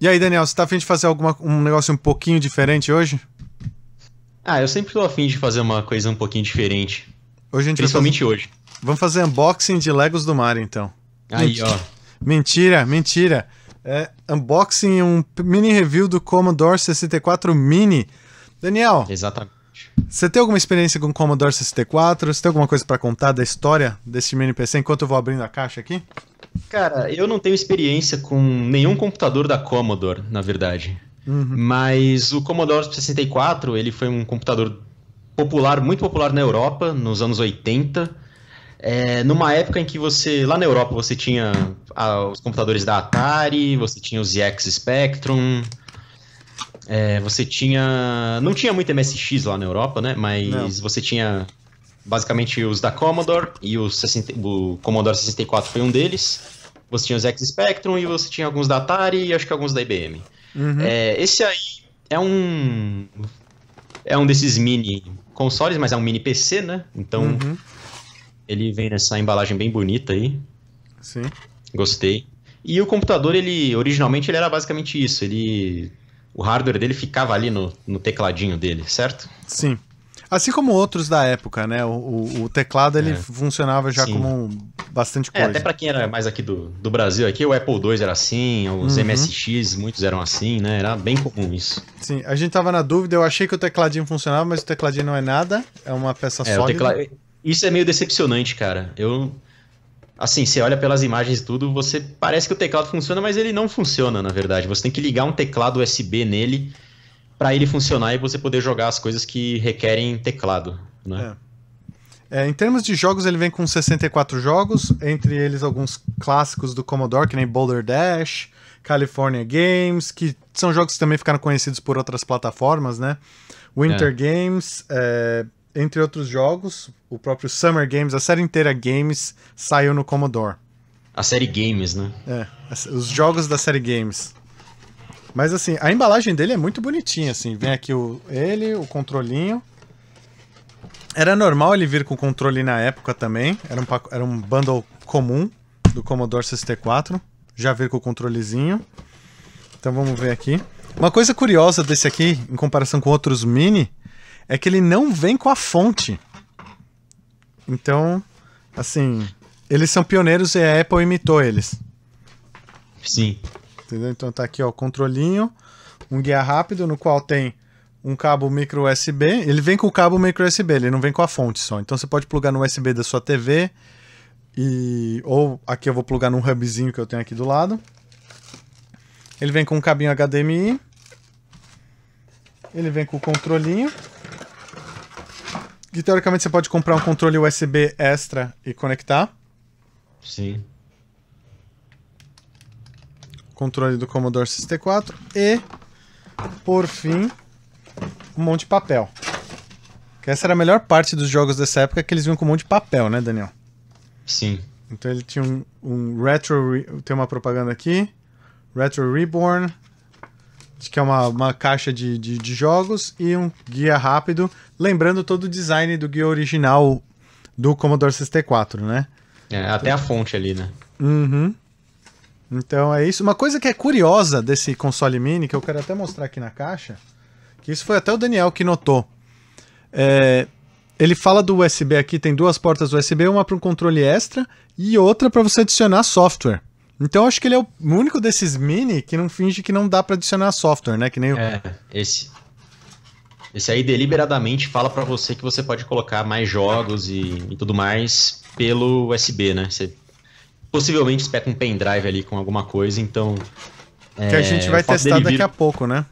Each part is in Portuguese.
E aí, Daniel, você tá afim de fazer alguma, um negócio um pouquinho diferente hoje? Ah, eu sempre tô afim de fazer uma coisa um pouquinho diferente. Hoje Principalmente fazer... hoje. Vamos fazer unboxing de Legos do Mar, então. Aí, mentira, ó. Mentira, mentira. É, unboxing um mini review do Commodore 64 Mini. Daniel. Exatamente. Você tem alguma experiência com Commodore 64? Você tem alguma coisa para contar da história desse mini PC enquanto eu vou abrindo a caixa aqui? Cara, eu não tenho experiência com nenhum computador da Commodore, na verdade. Uhum. Mas o Commodore 64, ele foi um computador popular, muito popular na Europa, nos anos 80. É, numa época em que você, lá na Europa, você tinha ah, os computadores da Atari, você tinha os ZX Spectrum, é, você tinha. Não tinha muito MSX lá na Europa, né? Mas não. você tinha basicamente os da Commodore e o, 60, o Commodore 64 foi um deles. Você tinha os X-Spectrum e você tinha alguns da Atari e acho que alguns da IBM. Uhum. É, esse aí é um. É um desses mini consoles, mas é um mini PC, né? Então uhum. ele vem nessa embalagem bem bonita aí. Sim. Gostei. E o computador, ele originalmente ele era basicamente isso. Ele o hardware dele ficava ali no, no tecladinho dele, certo? Sim. Assim como outros da época, né? O, o, o teclado ele é. funcionava já Sim. como bastante é, coisa. É, até para quem era mais aqui do, do Brasil, aqui o Apple II era assim, os uhum. MSX, muitos eram assim, né? Era bem comum isso. Sim, a gente tava na dúvida, eu achei que o tecladinho funcionava, mas o tecladinho não é nada, é uma peça é, sólida. Tecla... Isso é meio decepcionante, cara. Eu assim, você olha pelas imagens e tudo, você parece que o teclado funciona, mas ele não funciona, na verdade. Você tem que ligar um teclado USB nele para ele funcionar e você poder jogar as coisas que requerem teclado, né? É. É, em termos de jogos, ele vem com 64 jogos, entre eles alguns clássicos do Commodore, que nem Boulder Dash, California Games, que são jogos que também ficaram conhecidos por outras plataformas, né? Winter é. Games, é, entre outros jogos, o próprio Summer Games, a série inteira Games, saiu no Commodore. A série Games, né? É, os jogos da série Games. Mas assim, a embalagem dele é muito bonitinha, assim. Vem aqui o, ele, o controlinho. Era normal ele vir com controle na época também. Era um, era um bundle comum do Commodore 64. Já vir com o controlezinho. Então vamos ver aqui. Uma coisa curiosa desse aqui, em comparação com outros mini, é que ele não vem com a fonte. Então, assim, eles são pioneiros e a Apple imitou eles. Sim. Entendeu? Então tá aqui, ó, o controlinho, um guia rápido no qual tem um cabo micro USB. Ele vem com o cabo micro USB, ele não vem com a fonte só. Então você pode plugar no USB da sua TV e ou aqui eu vou plugar num hubzinho que eu tenho aqui do lado. Ele vem com um cabinho HDMI. Ele vem com o controlinho que teoricamente você pode comprar um controle USB extra e conectar. Sim. Controle do Commodore 64 e, por fim, um monte de papel. Que essa era a melhor parte dos jogos dessa época, que eles vinham com um monte de papel, né, Daniel? Sim. Então ele tinha um, um retro... Tem uma propaganda aqui. Retro Reborn, que é uma, uma caixa de, de, de, jogos e um guia rápido, lembrando todo o design do guia original do Commodore 64, né? É, até a fonte ali, né? Uhum. Então é isso. Uma coisa que é curiosa desse console mini, que eu quero até mostrar aqui na caixa, que isso foi até o Daniel que notou. É, ele fala do USB aqui, tem duas portas USB, uma para um controle extra e outra para você adicionar software. Então acho que ele é o único desses mini que não finge que não dá para adicionar software, né? Que nem É, o... esse. Esse aí deliberadamente fala para você que você pode colocar mais jogos e, e tudo mais pelo USB, né? Você possivelmente espeta um pendrive ali com alguma coisa, então. É, que a é, gente vai testar vir... daqui a pouco, né?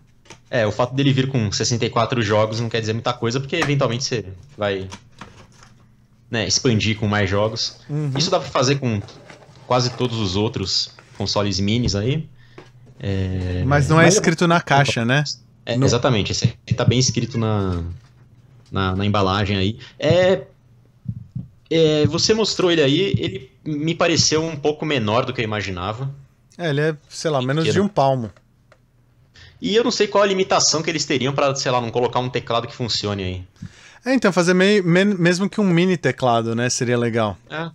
É, o fato dele vir com 64 jogos não quer dizer muita coisa, porque eventualmente você vai né, expandir com mais jogos. Uhum. Isso dá pra fazer com quase todos os outros consoles minis aí. É... Mas não é Mas escrito eu... na caixa, né? É, no... Exatamente, esse tá bem escrito na, na, na embalagem aí. É, é, você mostrou ele aí, ele me pareceu um pouco menor do que eu imaginava. É, ele é, sei lá, menos Pequeno. de um palmo. E eu não sei qual a limitação que eles teriam para, sei lá, não colocar um teclado que funcione aí. É, então, fazer meio, mesmo que um mini teclado, né? Seria legal. É.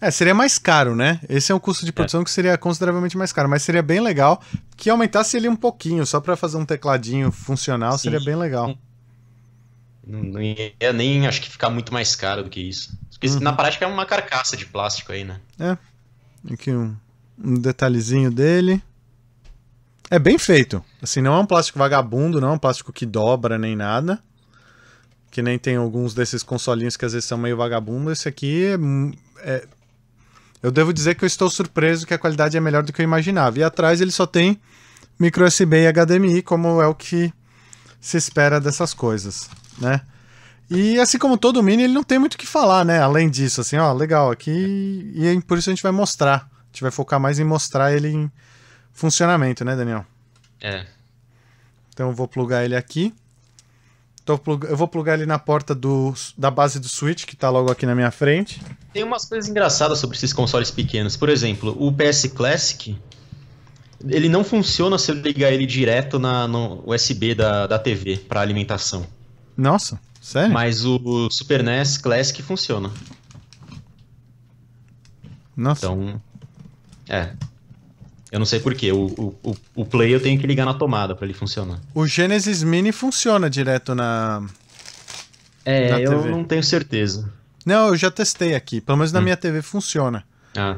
É, seria mais caro, né? Esse é um custo de é. produção é. que seria consideravelmente mais caro, mas seria bem legal que aumentasse ele um pouquinho, só para fazer um tecladinho funcional, Sim. seria bem legal. Hum. Não, não, ia nem, acho que ficar muito mais caro do que isso. Porque uhum. na prática é uma carcaça de plástico aí, né? É. Aqui um, um detalhezinho dele. É bem feito. Assim, não é um plástico vagabundo, não é um plástico que dobra nem nada que nem tem alguns desses consolinhos que às vezes são meio vagabundo, esse aqui é, hum, é, eu devo dizer que eu estou surpreso que a qualidade é melhor do que eu imaginava. E atrás ele só tem micro USB e HDMI, como é o que se espera dessas coisas, né? E assim como todo mini, ele não tem muito o que falar, né? Além disso, assim, ó, legal, aqui e é por isso a gente vai mostrar. A gente vai focar mais em mostrar ele em funcionamento, né, Daniel? É. Então eu vou plugar ele aqui. Então eu vou plugar ele na porta do, da base do Switch, que tá logo aqui na minha frente. Tem umas coisas engraçadas sobre esses consoles pequenos. Por exemplo, o PS Classic, ele não funciona se eu ligar ele direto na, no USB da, da TV para alimentação. Nossa, sério? Mas o, o Super NES Classic funciona. Nossa. Então, é. Eu não sei porquê. O, o, o Play eu tenho que ligar na tomada para ele funcionar. O Genesis Mini funciona direto na. É, na eu TV. não tenho certeza. Não, eu já testei aqui. Pelo menos na hum. minha TV funciona. Ah.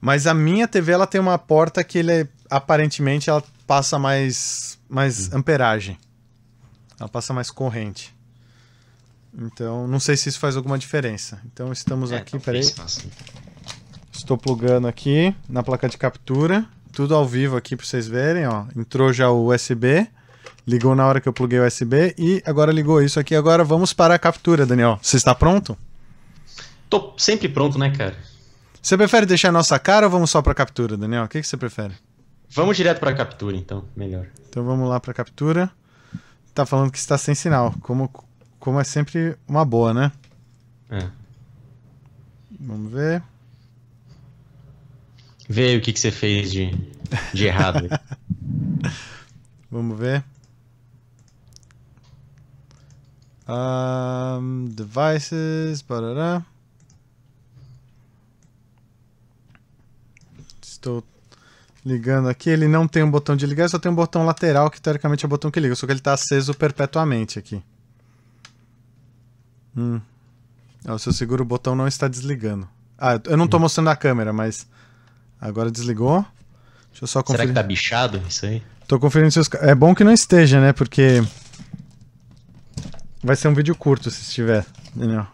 Mas a minha TV ela tem uma porta que ele aparentemente ela passa mais mais hum. amperagem. Ela passa mais corrente. Então, não sei se isso faz alguma diferença. Então, estamos é, aqui, peraí. Fácil. Estou plugando aqui na placa de captura. Tudo ao vivo aqui para vocês verem, ó. Entrou já o USB. Ligou na hora que eu pluguei o USB e agora ligou isso aqui. Agora vamos para a captura, Daniel. Você está pronto? Tô sempre pronto, né, cara? Você prefere deixar a nossa cara ou vamos só para a captura, Daniel? O que, que você prefere? Vamos direto para a captura, então. Melhor. Então vamos lá para a captura. Tá falando que está sem sinal. Como, como é sempre uma boa, né? É. Vamos ver. Vê aí o que, que você fez de, de errado. Vamos ver. Um, devices, parará. Estou ligando aqui. Ele não tem um botão de ligar, só tem um botão lateral, que teoricamente é o botão que liga. Só que ele está aceso perpetuamente aqui. Hum. se eu seguro o botão, não está desligando. Ah, eu não estou hum. mostrando a câmera, mas... Agora desligou. Deixa eu só conferir. Será que tá bichado isso aí? Tô conferindo seus É bom que não esteja, né? Porque... Vai ser um vídeo curto se estiver.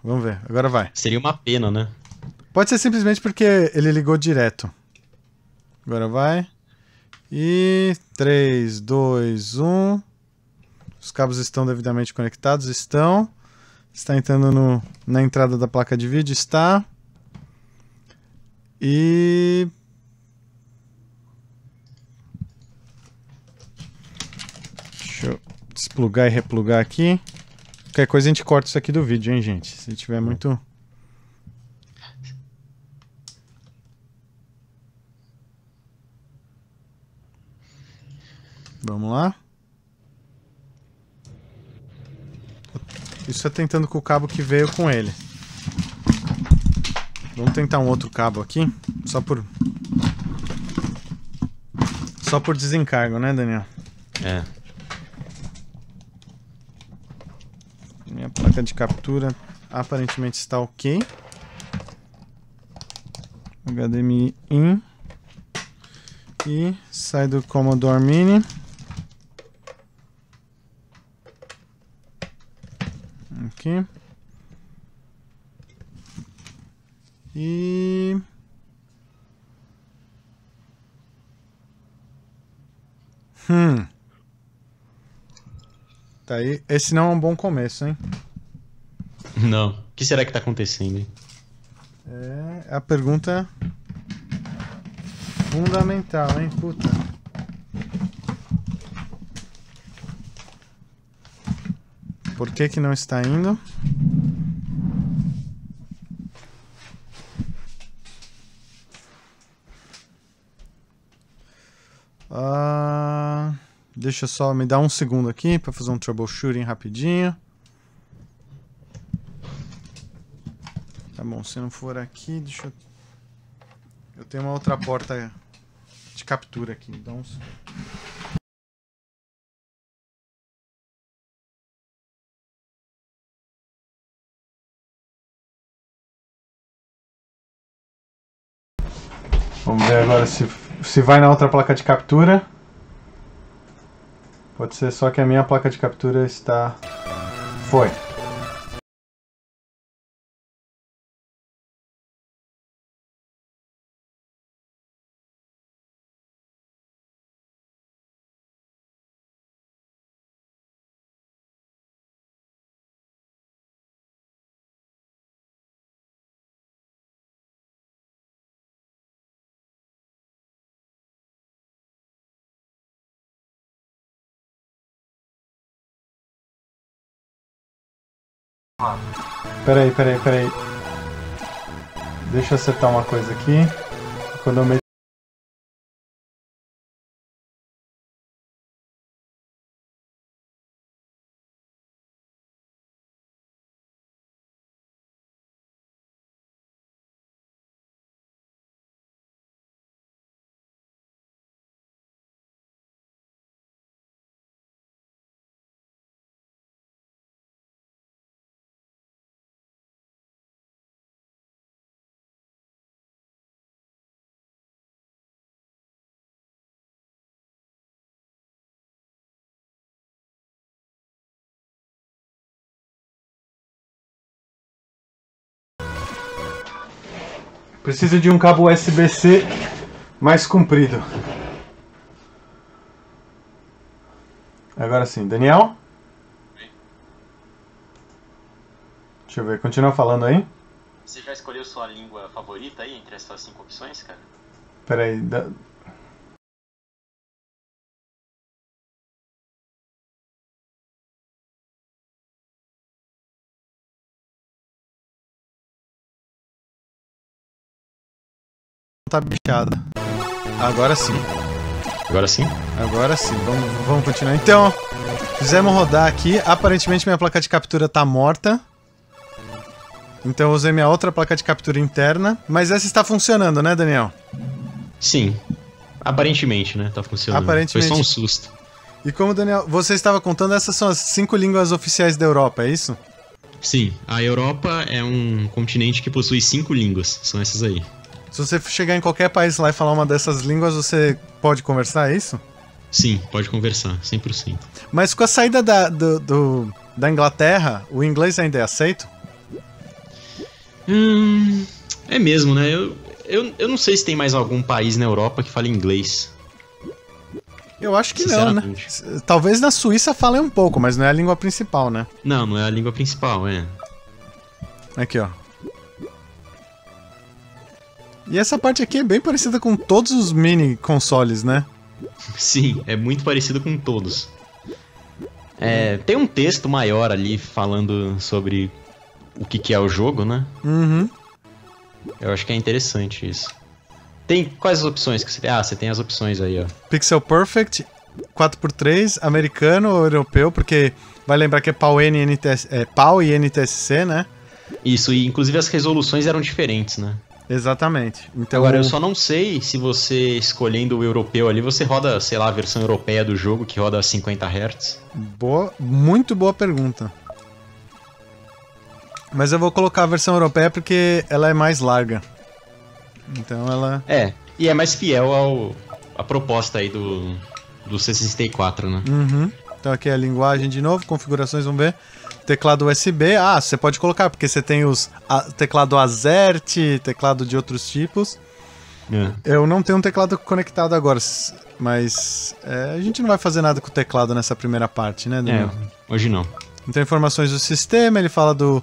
vamos ver. Agora vai. Seria uma pena, né? Pode ser simplesmente porque ele ligou direto. Agora vai. E 3, 2, 1. Os cabos estão devidamente conectados. Estão. Está entrando no, na entrada da placa de vídeo. Está. E desplugar e replugar aqui. Qualquer coisa a gente corta isso aqui do vídeo, hein, gente? Se tiver muito... Vamos lá. Isso é tentando com o cabo que veio com ele. Vamos tentar um outro cabo aqui, só por... Só por desencargo, né, Daniel? É. de captura aparentemente está ok. HDMI in. E sai do Commodore Mini. Aqui. E... Hum. Tá aí. Esse não é um bom começo, hein? Não. O que será que tá acontecendo? É a pergunta fundamental, hein, puta. Por que que não está indo? Uh, deixa só me dar um segundo aqui para fazer um troubleshooting rapidinho. Bom, se não for aqui, deixa eu... Eu tenho uma outra porta de captura aqui, então... Vamos ver agora se, se vai na outra placa de captura. Pode ser só que a minha placa de captura está... Foi. Peraí, peraí, peraí. Deixa eu acertar uma coisa aqui. Quando eu meto Preciso de um cabo USB-C mais comprido. Agora sim, Daniel? Deixa eu ver, continua falando aí. Você já escolheu sua língua favorita aí entre essas cinco opções, cara? Peraí, da... tá bichada. Agora sim. Agora sim? Agora sim, vamos, vamos continuar. Então, fizemos rodar aqui. Aparentemente minha placa de captura tá morta. Então eu usei minha outra placa de captura interna. Mas essa está funcionando, né, Daniel? Sim. Aparentemente, né? Tá funcionando. Aparentemente. Foi só um susto. E como, Daniel, você estava contando, essas são as cinco línguas oficiais da Europa, é isso? Sim, a Europa é um continente que possui cinco línguas, são essas aí. Se você chegar em qualquer país lá e falar uma dessas línguas, você pode conversar, é isso? Sim, pode conversar, 100%. Mas com a saída da, do, do da Inglaterra, o inglês ainda é aceito? Hum, é mesmo, né? Eu, eu, eu não sei se tem mais algum país na Europa que fale inglês. Eu acho que não, né? Talvez na Suíça fale um pouco, mas não é a língua principal, né? Não, não é a língua principal, é. Aqui, ó. E essa parte aqui é bem parecida com todos os mini consoles, né? Sim, é muito parecido com todos. É, tem um texto maior ali falando sobre o que, que é o jogo, né? Uhum. Eu acho que é interessante isso. Tem quais as opções que você tem? Ah, você tem as opções aí, ó. Pixel Perfect, 4x3, americano ou europeu, porque vai lembrar que é PAL, NTS, é, PAL e NTSC, né? Isso, e inclusive as resoluções eram diferentes, né? Exatamente. Então, Agora, eu só não sei se você escolhendo o europeu ali, você roda, sei lá, a versão europeia do jogo que roda a 50 Hz? Boa, muito boa pergunta. Mas eu vou colocar a versão europeia porque ela é mais larga. Então ela. É, e é mais fiel ao a proposta aí do, do C64, né? Uhum. Então aqui é a linguagem de novo, configurações, vamos ver teclado USB, ah, você pode colocar, porque você tem os a, teclado Azert, teclado de outros tipos. É. Eu não tenho um teclado conectado agora, mas é, a gente não vai fazer nada com o teclado nessa primeira parte, né, é, Daniel? É, hoje não. Então, informações do sistema, ele fala do.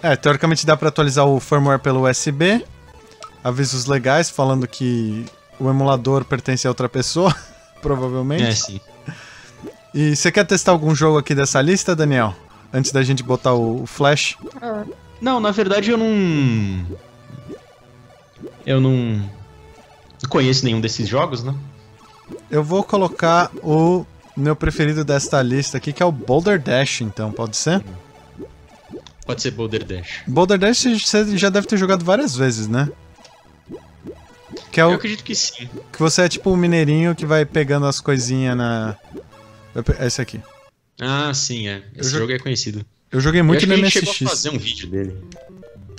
É, teoricamente dá para atualizar o firmware pelo USB. Avisos legais falando que o emulador pertence a outra pessoa, provavelmente. É, sim. E você quer testar algum jogo aqui dessa lista, Daniel? antes da gente botar o, flash. Não, na verdade eu não. Eu não conheço nenhum desses jogos, né? Eu vou colocar o meu preferido desta lista aqui, que é o Boulder Dash, então, pode ser? Pode ser Boulder Dash. Boulder Dash você já deve ter jogado várias vezes, né? Que é o... Eu acredito que sim. Que você é tipo o um mineirinho que vai pegando as coisinhas na. Esse aqui. Ah, sim, é. Esse jogo é conhecido. Eu joguei muito eu no MSX. A gente chegou a fazer um vídeo dele.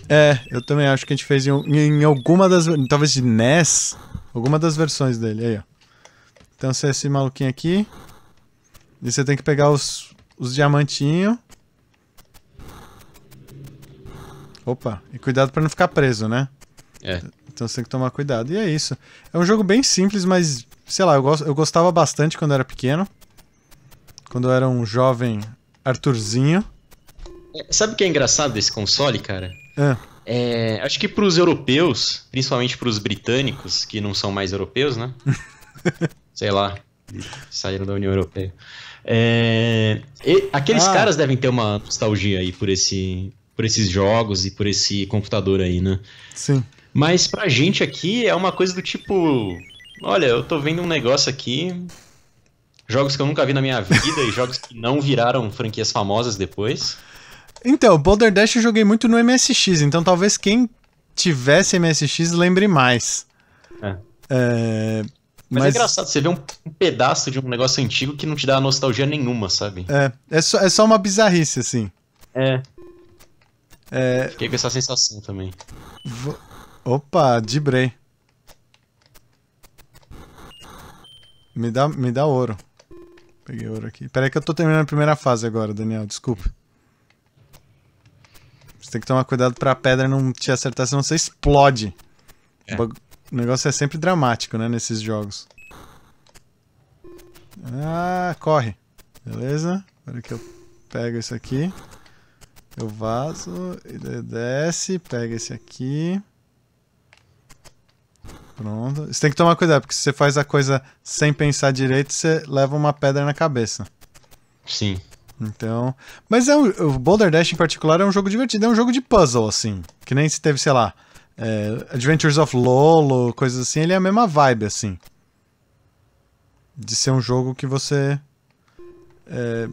É, eu também acho que a gente fez em, em alguma das. Talvez de NES. Alguma das versões dele. Aí, ó. Então você é esse maluquinho aqui. E você tem que pegar os, os diamantinhos. Opa, e cuidado para não ficar preso, né? É. Então você tem que tomar cuidado. E é isso. É um jogo bem simples, mas sei lá, eu, eu gostava bastante quando era pequeno quando eu era um jovem Arthurzinho. É, sabe o que é engraçado desse console, cara? É. é acho que para os europeus, principalmente para os britânicos, que não são mais europeus, né? Sei lá, saíram da União Europeia. É, e, aqueles ah. caras devem ter uma nostalgia aí por esse, por esses jogos e por esse computador aí, né? Sim. Mas pra gente aqui é uma coisa do tipo, olha, eu tô vendo um negócio aqui, jogos que eu nunca vi na minha vida e jogos que não viraram franquias famosas depois. Então, Boulder Dash eu joguei muito no MSX, então talvez quem tivesse MSX lembre mais. É. É, mas, é mas, é engraçado, você vê um, um, pedaço de um negócio antigo que não te dá nostalgia nenhuma, sabe? É, é só, é só uma bizarrice, assim. É. é... Fiquei com essa sensação também. Opa, dibrei. Me dá, me dá ouro. Peguei ouro aqui. Peraí que eu tô terminando a primeira fase agora, Daniel, desculpa. Você tem que tomar cuidado pra pedra não te acertar, senão você explode. É. O negócio é sempre dramático, né, nesses jogos. Ah, corre. Beleza? Agora que eu pego isso aqui. Eu vaso. ele desce, pega esse aqui. Pronto. Você tem que tomar cuidado, porque se você faz a coisa sem pensar direito, você leva uma pedra na cabeça. Sim. Então. Mas é um, o Boulder Dash em particular é um jogo divertido, é um jogo de puzzle, assim. Que nem se teve, sei lá, é, Adventures of Lolo, coisas assim, ele é a mesma vibe, assim. De ser um jogo que você. É,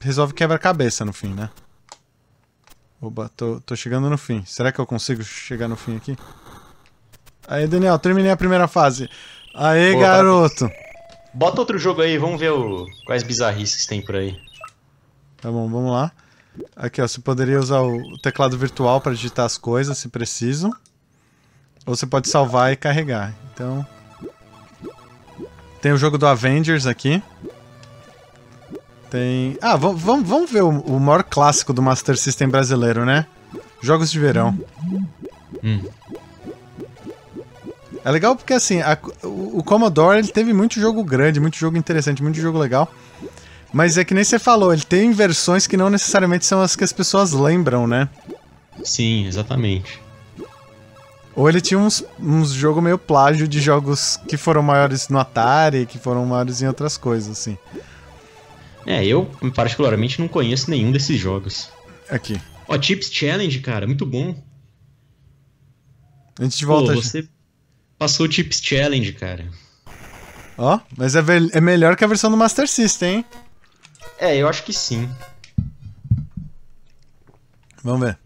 resolve quebra-cabeça no fim, né? Oba, tô, tô chegando no fim. Será que eu consigo chegar no fim aqui? Aí, Daniel, terminei a primeira fase. Aê, Boa, tá garoto. Tá Bota outro jogo aí, vamos ver o... quais bizarrices tem por aí. Tá bom, vamos lá. Aqui, ó, você poderia usar o teclado virtual para digitar as coisas, se preciso. Ou você pode salvar e carregar. Então... Tem o jogo do Avengers aqui. Tem... Ah, vamos ver o, o maior clássico do Master System brasileiro, né? Jogos de Verão. Hum. É legal porque, assim, a, o, o Commodore ele teve muito jogo grande, muito jogo interessante, muito jogo legal. Mas é que nem você falou, ele tem versões que não necessariamente são as que as pessoas lembram, né? Sim, exatamente. Ou ele tinha uns, uns jogos meio plágio de jogos que foram maiores no Atari, que foram maiores em outras coisas, assim. É, eu particularmente não conheço nenhum desses jogos. Aqui. Ó, Chips Challenge, cara, muito bom. A gente volta. Pô, você, Passou o Chips Challenge, cara. Ó, oh, mas é, é melhor que a versão do Master System, hein? É, eu acho que sim. Vamos ver.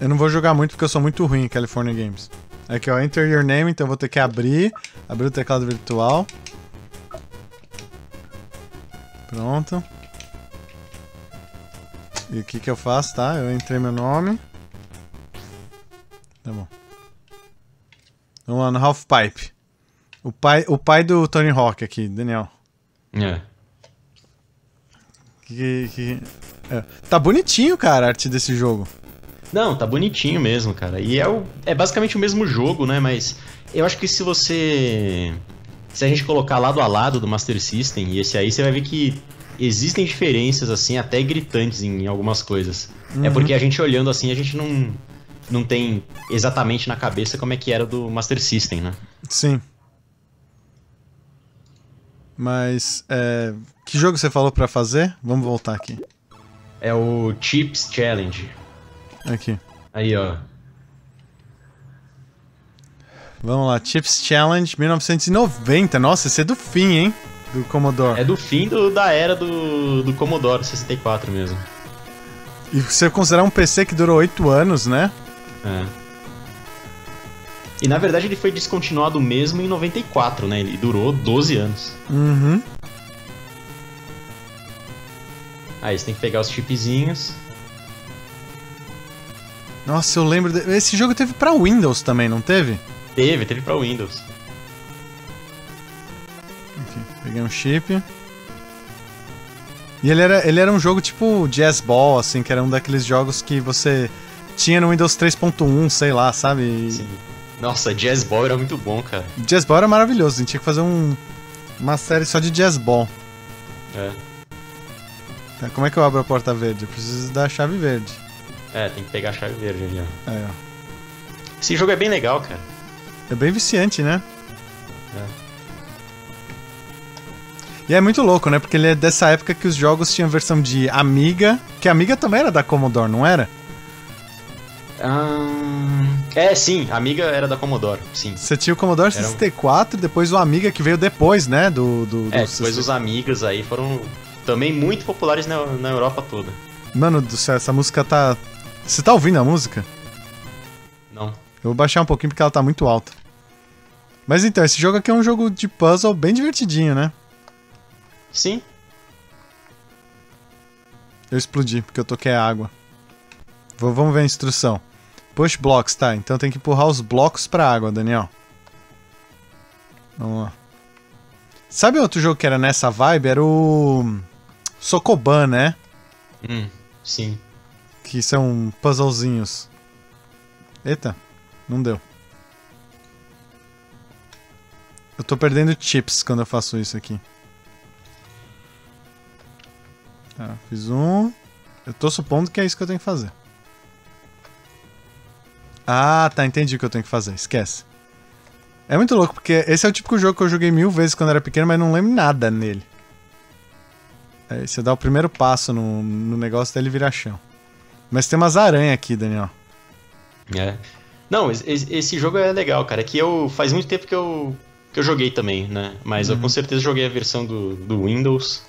Eu não vou jogar muito porque eu sou muito ruim em California Games. Aqui, ó, enter your name, então eu vou ter que abrir, abrir o teclado virtual. Pronto. E o que que eu faço, tá? Eu entrei meu nome. Tá bom. Vamos lá, no Half Pipe. O pai, o pai do Tony Hawk aqui, Daniel. É. Que, que... É. Tá bonitinho, cara, a arte desse jogo. Não, tá bonitinho mesmo, cara. E é, o, é basicamente o mesmo jogo, né? Mas eu acho que se você. Se a gente colocar lado a lado do Master System e esse aí, você vai ver que existem diferenças, assim, até gritantes em algumas coisas. É uhum. É porque a gente olhando assim, a gente não não tem exatamente na cabeça como é que era do Master System, né? Sim. Mas é, que jogo você falou para fazer? Vamos voltar aqui. É o Chips Challenge. Aqui. Aí, ó. Vamos lá, Chips Challenge 1990. Nossa, esse é do fim, hein? Do Commodore. É do fim do, da era do, do Commodore 64 mesmo. E você considerar um PC que durou 8 anos, né? É. E na verdade ele foi descontinuado mesmo em 94, né? Ele durou 12 anos. Uhum. Aí você tem que pegar os chipzinhos. Nossa, eu lembro. De... Esse jogo teve para Windows também, não teve? Teve, teve para Windows. Aqui, peguei um chip. E ele era, ele era um jogo tipo Jazz Ball, assim, que era um daqueles jogos que você tinha no Windows 3.1, sei lá, sabe? Sim. Nossa, Jazz Ball era muito bom, cara. Jazz Ball era maravilhoso, a gente tinha que fazer um, uma série só de Jazz Ball. É. Tá, como é que eu abro a porta verde? Eu preciso da chave verde. É, tem que pegar a chave verde ali, ó. É, ó. Esse jogo é bem legal, cara. É bem viciante, né? É. E é muito louco, né? Porque ele é dessa época que os jogos tinham versão de Amiga, que a Amiga também era da Commodore, não era? Ah. É, sim, a Amiga era da Commodore, sim. Você tinha o Commodore 64 Um... depois o Amiga que veio depois, né? Do, do, do é, depois os Amigas aí foram também muito populares na, na Europa toda. Mano do céu, essa música tá. Você tá ouvindo a música? Não. Eu vou baixar um pouquinho porque ela tá muito alta. Mas então, esse jogo aqui é um jogo de puzzle bem divertidinho, né? Sim. Eu explodi, porque eu toquei a água. V vamos ver a instrução. Push blocks, tá. Então tem que empurrar os blocos pra água, Daniel. Vamos lá. Sabe outro jogo que era nessa vibe? Era o. Sokoban, né? Hum, sim. Que são puzzlezinhos. Eita, não deu. Eu tô perdendo chips quando eu faço isso aqui. Tá, fiz um. Eu tô supondo que é isso que eu tenho que fazer. Ah, tá, entendi o que eu tenho que fazer, esquece. É muito louco, porque esse é o típico jogo que eu joguei mil vezes quando era pequeno, mas não lembro nada nele. Aí é, você dá o primeiro passo no, no negócio dele virar chão. Mas tem umas aranhas aqui, Daniel. É. Não, esse jogo é legal, cara. É que eu faz muito tempo que eu, que eu joguei também, né? Mas uhum. eu com certeza joguei a versão do, do Windows.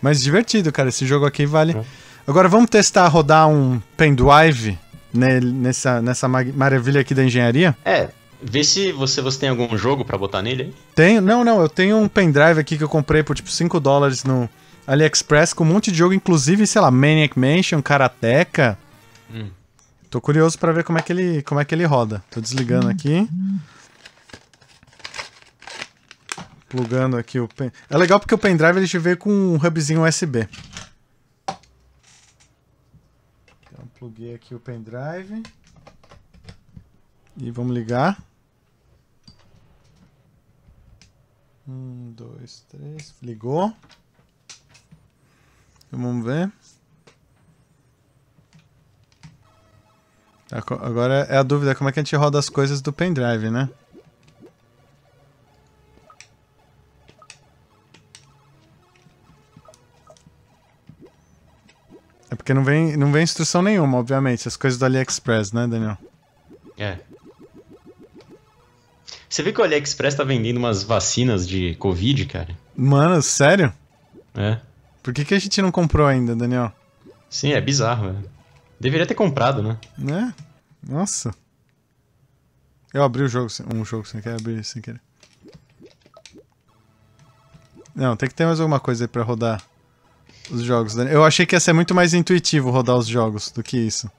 Mas divertido, cara. Esse jogo aqui vale. É. Agora vamos testar rodar um pendrive nessa, nessa maravilha aqui da engenharia? É, Vê se você, você tem algum jogo para botar nele aí. Tenho, não, não, eu tenho um pendrive aqui que eu comprei por tipo 5 dólares no AliExpress com um monte de jogo, inclusive, sei lá, Maniac Mansion, Karateka. Hum. Tô curioso para ver como é que ele, como é que ele roda. Tô desligando aqui. Plugando aqui o pen... É legal porque o pendrive ele gente veio com um hubzinho USB. pluguei aqui o pendrive e vamos ligar. Um, dois, três, ligou. Então, vamos ver. Agora é a dúvida como é que a gente roda as coisas do pendrive, né? É porque não vem, não vem instrução nenhuma, obviamente. As coisas do AliExpress, né, Daniel? É. Você viu que o AliExpress tá vendendo umas vacinas de Covid, cara? Mano, sério? É. Por que, que a gente não comprou ainda, Daniel? Sim, é bizarro, velho. É. Deveria ter comprado, né? Né? Nossa. Eu abri o jogo, um jogo sem querer, abrir sem querer. Não, tem que ter mais alguma coisa aí pra rodar os jogos. Eu achei que ia ser muito mais intuitivo rodar os jogos do que isso.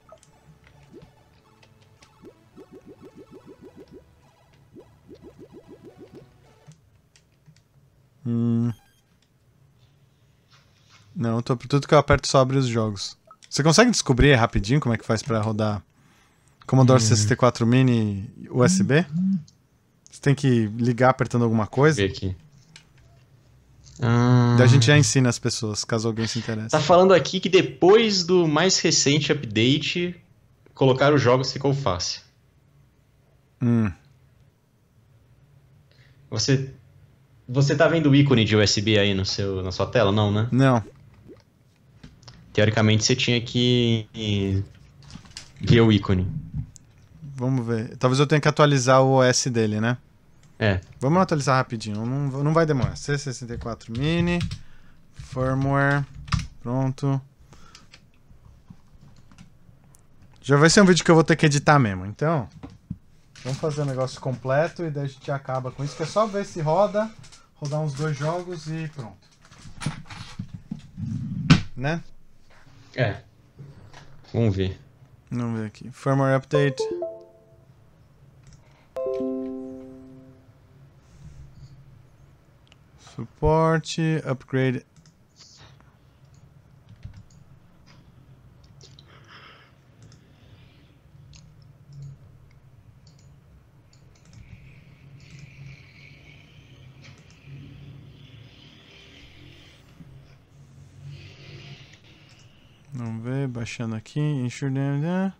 Hum. Não, tô, tudo que eu aperto só abre os jogos. Você consegue descobrir rapidinho como é que faz para rodar Commodore hum. 64 Mini USB? Você tem que ligar apertando alguma coisa? Vê aqui. Ah. A gente já ensina as pessoas, caso alguém se interesse. Tá falando aqui que depois do mais recente update, colocar os jogos ficou fácil. Hum. Você você tá vendo o ícone de USB aí no seu, na sua tela, não, né? Não. Teoricamente você tinha que ver o ícone. Vamos ver. Talvez eu tenha que atualizar o OS dele, né? É. Vamos atualizar rapidinho, não, não vai demorar. C64 Mini, firmware, pronto. Já vai ser um vídeo que eu vou ter que editar mesmo, então... Vamos fazer o um negócio completo e daí a gente acaba com isso, que é só ver se roda, rodar uns dois jogos e pronto. Né? É. Vamos ver. Vamos ver aqui. Firmware update. Suporte, upgrade. Vamos ver, baixando aqui, ensure them, né?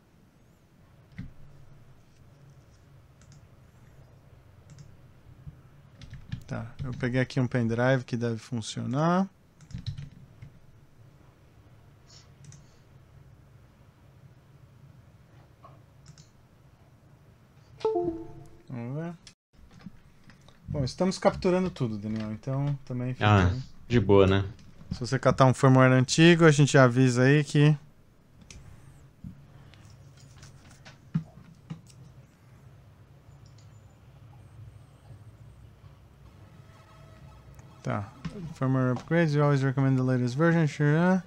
Eu peguei aqui um pendrive que deve funcionar. Vamos ver. Bom, estamos capturando tudo, Daniel, então também fica... Ah, de boa, né? Se você catar um firmware antigo, a gente avisa aí que firmware upgrades. we always recommend the latest version, sure.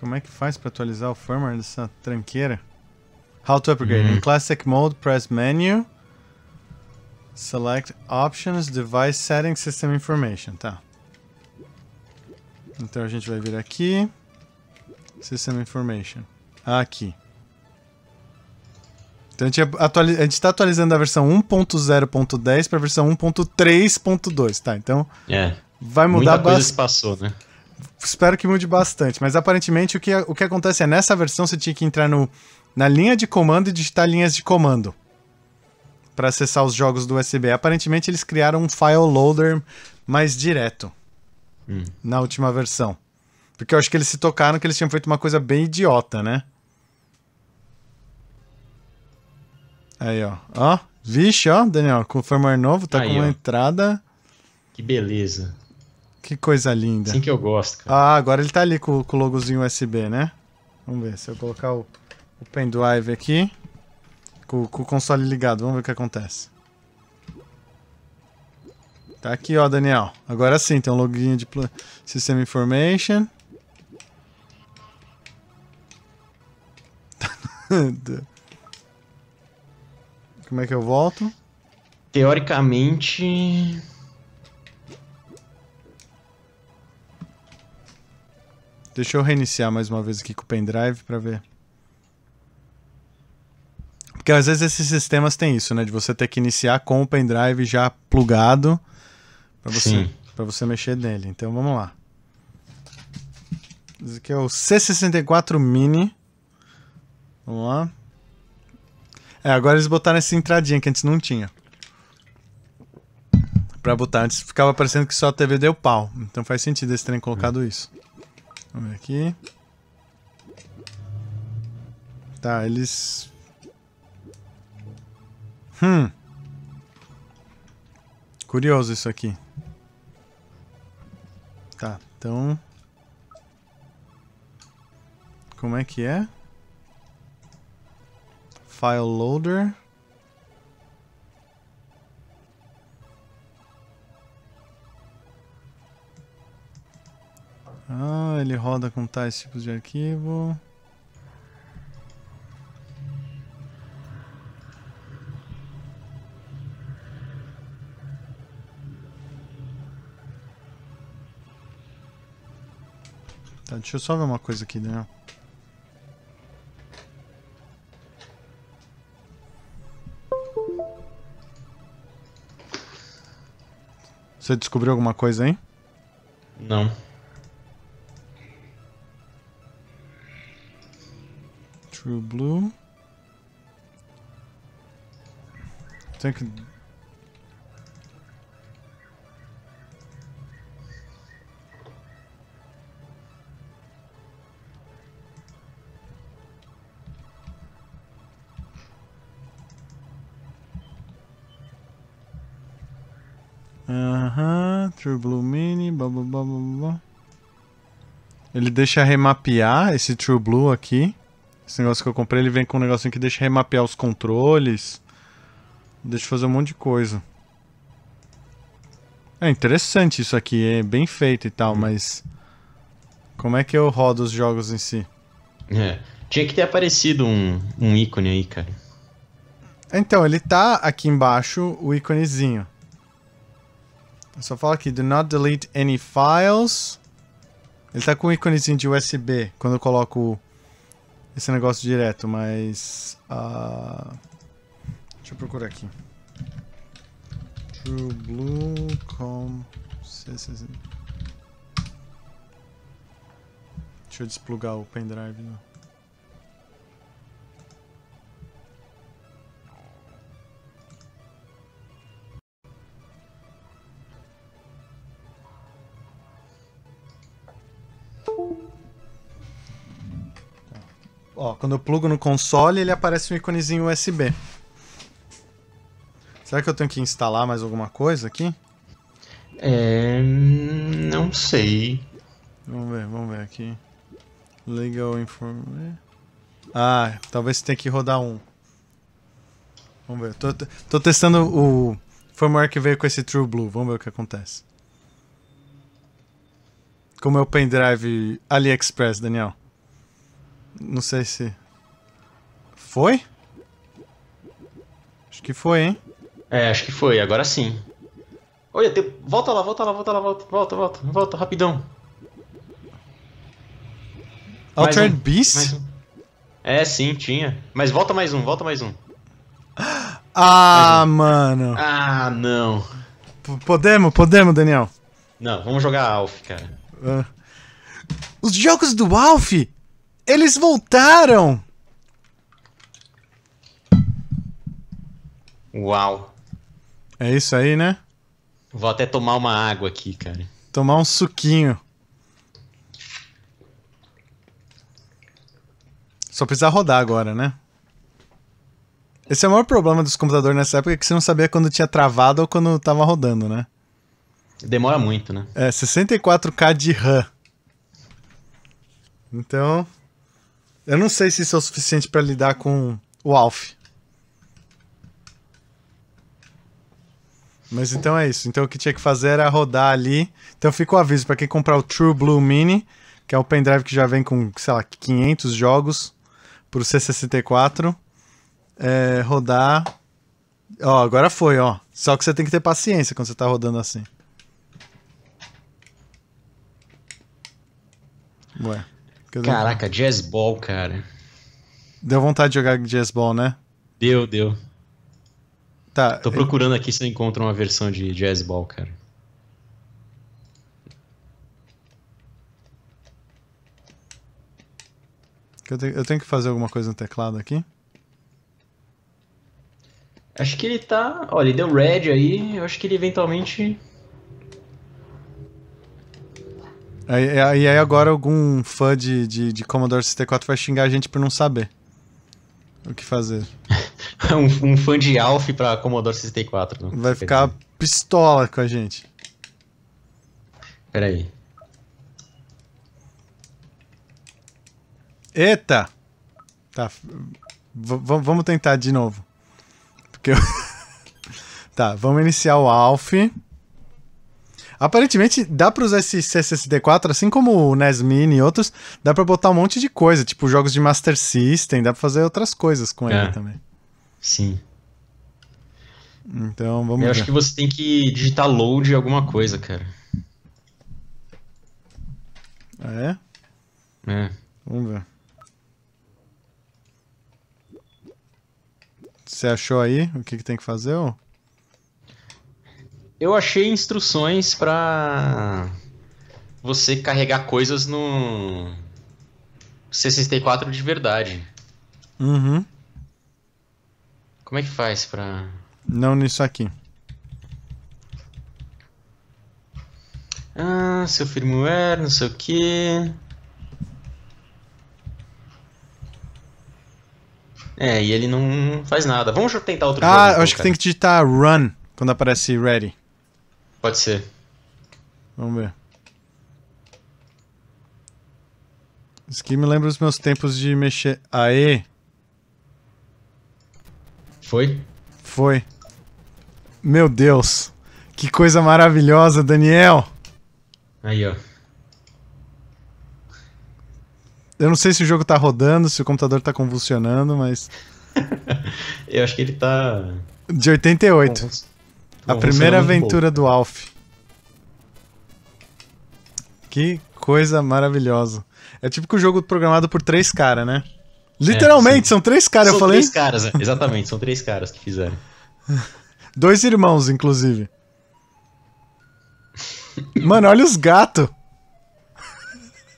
Como é que faz para atualizar o firmware dessa tranqueira? How to upgrade. Hum. In classic mode, press menu. Select options, device settings, system information. Tá. Então a gente vai vir aqui. System information. Aqui. Então a gente está atualizando da versão 1.0.10 para a versão 1.3.2, tá? Então é. vai mudar bastante. Muita coisa se passou, né? espero que mude bastante. Mas aparentemente o que, o que acontece é nessa versão você tinha que entrar no, na linha de comando e digitar linhas de comando para acessar os jogos do USB. Aparentemente eles criaram um file loader mais direto hum. na última versão. Porque eu acho que eles se tocaram que eles tinham feito uma coisa bem idiota, né? Aí, ó. Ó, vixe, ó, Daniel, com o firmware novo, tá Aí, com uma ó. entrada. Que beleza. Que coisa linda. Assim que eu gosto, cara. Ah, agora ele tá ali com, com o logozinho USB, né? Vamos ver, se eu colocar o, o pendrive aqui, com, com, o console ligado, vamos ver o que acontece. Tá aqui, ó, Daniel. Agora sim, tem um login de System Information. Como é que eu volto? Teoricamente, Deixa eu reiniciar mais uma vez aqui com o pendrive para ver. Porque às vezes esses sistemas têm isso, né? De você ter que iniciar com o pendrive já plugado para você, pra você mexer nele. Então vamos lá. Esse aqui é o C64 Mini. Vamos lá. É, agora eles botaram essa entradinha que antes não tinha. Pra botar. Antes ficava parecendo que só a TV deu pau. Então faz sentido esse trem colocado isso. Vamos ver aqui. Tá, eles... Hum. Curioso isso aqui. Tá, então... Como é que é? File loader... Ah, ele roda com tais tipos de arquivo. Tá, deixa eu só ver uma coisa aqui, Daniel. Você descobriu alguma coisa aí? Não. True Blue. Tem que. Aham, uhum, True Blue Mini, blá blá blá blá blá. Ele deixa remapear esse True Blue aqui. Esse negócio que eu comprei, ele vem com um negocinho que deixa remapear os controles. Deixa fazer um monte de coisa. É interessante isso aqui, é bem feito e tal, hum. mas... Como é que eu rodo os jogos em si? É, tinha que ter aparecido um, um ícone aí, cara. Então, ele tá aqui embaixo, o íconezinho. Só fala aqui, do not delete any files. Ele tá com um íconezinho de USB, quando eu coloco esse negócio direto, mas. Uh... Deixa eu procurar aqui. blue com. Deixa eu desplugar o pendrive. Né? ó, quando eu plugo no console, ele aparece um íconezinho USB. Será que eu tenho que instalar mais alguma coisa aqui? É. Não sei. Vamos ver, vamos ver aqui. Legal informe Ah, talvez tenha que rodar um. Vamos ver. Tô, tô testando o firmware que veio com esse True Blue. Vamos ver o que acontece. Como é o pendrive AliExpress, Daniel? Não sei se... Foi? Acho que foi, hein? É, acho que foi. Agora sim. Olha, tem... volta lá, volta lá, volta lá, volta, volta, volta, volta, rapidão. Altered um, Beast? Um. É, sim, tinha. Mas volta mais um, volta mais um. Ah, mais um. mano. Ah, não. P podemos, podemos, Daniel. Não, vamos jogar Alf, cara. Uh. Os jogos do Alf eles voltaram! Uau. É isso aí, né? Vou até tomar uma água aqui, cara. Tomar um suquinho. Só precisa rodar agora, né? Esse é o maior problema dos computadores nessa época, que você não sabia quando tinha travado ou quando tava rodando, né? Demora muito, né? É, 64K de RAM. Então, eu não sei se isso é o suficiente para lidar com o Alf. Mas então é isso. Então o que tinha que fazer era rodar ali. Então fica o aviso para quem comprar o True Blue Mini, que é o pendrive que já vem com, sei lá, 500 jogos pro C64, é, rodar. Ó, agora foi, ó. Só que você tem que ter paciência quando você tá rodando assim. Ué. Caraca, eu? Jazz Ball, cara. Deu vontade de jogar Jazz Ball, né? Deu, deu. Tá. Tô procurando aqui se eu encontro uma versão de Jazz Ball, cara. Eu tenho que fazer alguma coisa no teclado aqui? Acho que ele tá. Olha, ele deu red aí. Eu acho que ele eventualmente E aí, aí, agora algum fã de, de, de Commodore 64 vai xingar a gente por não saber o que fazer. um, um, fã de Alf pra Commodore 64. Não. Né? Vai ficar pistola com a gente. Peraí. Eita! Tá. Vamos tentar de novo. Porque eu... tá, vamos iniciar o Alf. Aparentemente, dá para usar esse c 4 assim como o NES Mini e outros, dá para botar um monte de coisa, tipo jogos de Master System, dá para fazer outras coisas com é. ele também. Sim. Então, vamos Eu ver. acho que você tem que digitar load alguma coisa, cara. Ah, é? É. Vamos ver. Você achou aí o que, que tem que fazer? Eu achei instruções para você carregar coisas no C64 de verdade. Uhum. Como é que faz pra. Não nisso aqui. Ah, seu firmware, não sei o que. É, e ele não faz nada. Vamos tentar outro Ah, jogo, acho cara. que tem que digitar run quando aparece ready. Pode ser. Vamos ver. Isso aqui me lembra os meus tempos de mexer. Aê! Foi? Foi. Meu Deus! Que coisa maravilhosa, Daniel! Aí, ó. Eu não sei se o jogo tá rodando, se o computador tá convulsionando, mas. Eu acho que ele tá. De 88. Convulso. A primeira aventura do Alf. Que coisa maravilhosa. É tipo que o jogo programado por três caras, né? É, Literalmente, é, são três caras, eu falei. São três caras, é. exatamente, são três caras que fizeram. Dois irmãos, inclusive. Mano, olha os gatos.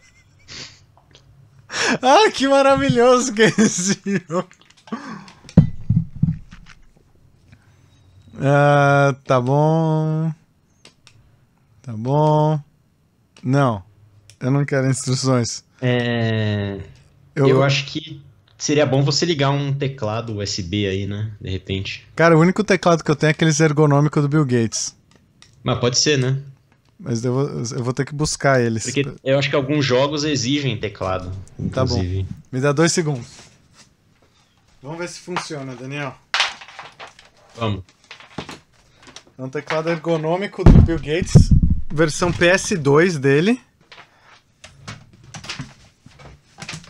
ah, que maravilhoso que é esse jogo. Uh, tá bom. Tá bom. Não, eu não quero instruções. É... Eu... eu acho que seria bom você ligar um teclado USB aí, né? De repente. Cara, o único teclado que eu tenho é aqueles ergonômicos do Bill Gates. Mas pode ser, né? Mas eu vou, eu vou ter que buscar eles. Porque eu acho que alguns jogos exigem teclado. Inclusive. Tá bom. Me dá dois segundos. Vamos ver se funciona, Daniel. Vamos. É um teclado ergonômico do Bill Gates, versão PS2 dele.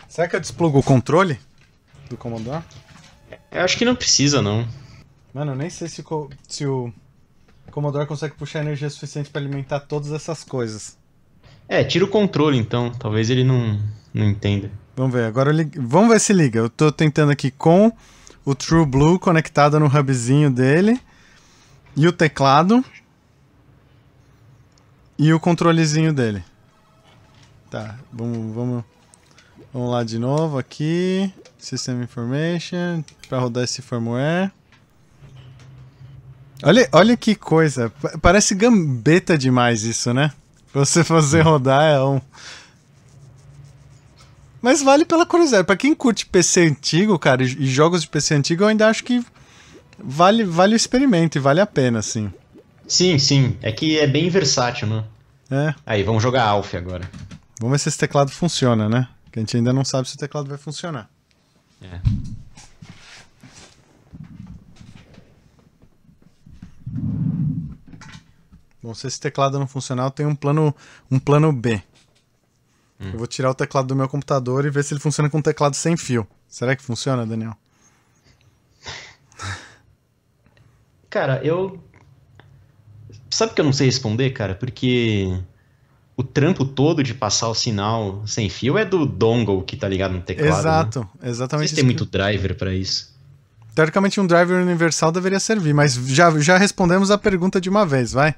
Será que eu desplugo o controle do Commodore? Eu acho que não precisa, não. Mano, eu nem sei se, se o Commodore consegue puxar energia suficiente para alimentar todas essas coisas. É, tira o controle então, talvez ele não, não entenda. Vamos ver, agora li... vamos ver se liga. Eu tô tentando aqui com o True Blue conectado no hubzinho dele. E o teclado. E o controlezinho dele. Tá, vamos, vamos, vamos lá de novo aqui. System Information, para rodar esse firmware. Olha, olha que coisa, parece gambeta demais isso, né? Você fazer rodar é um... Mas vale pela curiosidade, para quem curte PC antigo, cara, e jogos de PC antigo, eu ainda acho que vale, vale o experimento e vale a pena, sim. Sim, sim. É que é bem versátil, né? É. Aí, vamos jogar Alf agora. Vamos ver se esse teclado funciona, né? Que a gente ainda não sabe se o teclado vai funcionar. É. Bom, se esse teclado não funcionar, eu tenho um plano, um plano B. Hum. Eu vou tirar o teclado do meu computador e ver se ele funciona com um teclado sem fio. Será que funciona, Daniel? Cara, eu. Sabe que eu não sei responder, cara? Porque o trampo todo de passar o sinal sem fio é do dongle que tá ligado no teclado. Né? Exato, né? exatamente. Vocês têm muito driver para isso. Teoricamente, um driver universal deveria servir, mas já, já respondemos a pergunta de uma vez, vai.